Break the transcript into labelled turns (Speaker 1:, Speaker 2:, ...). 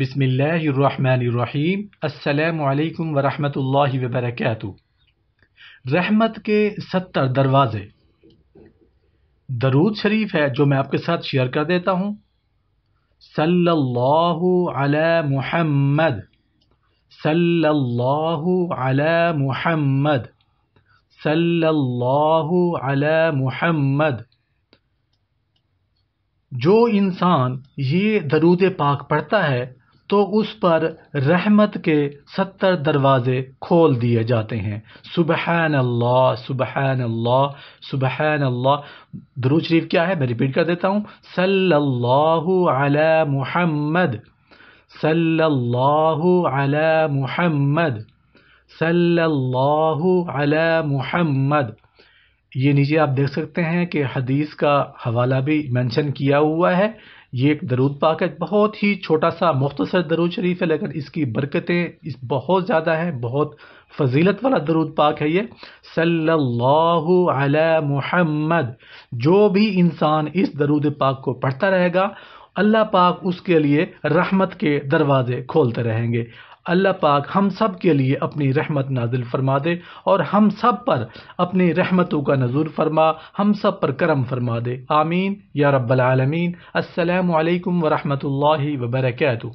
Speaker 1: बिसमीम अल्लाम वरम ला वबरक रहमत के सत्तर दरवाज़े दरूद शरीफ है जो मैं आपके साथ शेयर कर देता हूँ सल्लल्लाहु अला मुहम्मद सल्लल्लाहु अला मुहम्मद सल्लल्लाहु अला मुहम्मद जो इंसान ये दरूद पाक पढ़ता है तो उस पर रहमत के सत्तर दरवाज़े खोल दिए जाते हैं सुबह अल्लाह सुबह अल्लाह सुबह अल्लाह दरूद शरीफ क्या है मैं रिपीट कर देता हूँ सल्लल्लाहु अला मुहम्मद सल्लल्लाहु अला मुहम्मद सल्लल्लाहु अला मुहम्मद ये नीचे आप देख सकते हैं कि हदीस का हवाला भी मेंशन किया हुआ है ये एक दरूद पाक है बहुत ही छोटा सा मुख्तसर दरूद शरीफ है लेकिन इसकी बरकतें इस बहुत ज़्यादा हैं बहुत फजीलत वाला दरूद पाक है ये सल्लल्लाहु अलैहि मुहम्मद जो भी इंसान इस दरूद पाक को पढ़ता रहेगा अल्लाह पाक उसके लिए रहमत के दरवाज़े खोलते रहेंगे अल्लाह पाक हम सब के लिए अपनी रहमत नाजिल फरमा दे और हम सब पर अपनी रहमतों का नजूर फरमा हम सब पर करम फरमा दे आमीन या रब्बल आलमीन अस्सलाम वालेकुम व बरकातहू